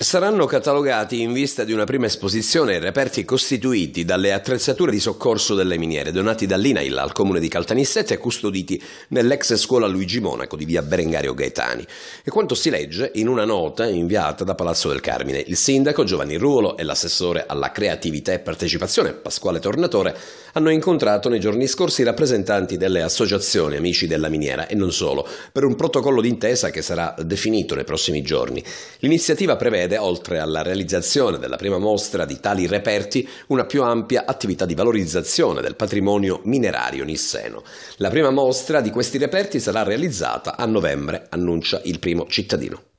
Saranno catalogati in vista di una prima esposizione i reperti costituiti dalle attrezzature di soccorso delle miniere donati dall'INAIL al comune di Caltanissette e custoditi nell'ex scuola Luigi Monaco di via Berengario Gaetani. E quanto si legge in una nota inviata da Palazzo del Carmine, il sindaco Giovanni Ruolo e l'assessore alla creatività e partecipazione Pasquale Tornatore hanno incontrato nei giorni scorsi i rappresentanti delle associazioni Amici della Miniera e non solo, per un protocollo d'intesa che sarà definito nei prossimi giorni. L'iniziativa prevede prevede, oltre alla realizzazione della prima mostra di tali reperti, una più ampia attività di valorizzazione del patrimonio minerario nisseno. La prima mostra di questi reperti sarà realizzata a novembre, annuncia il primo cittadino.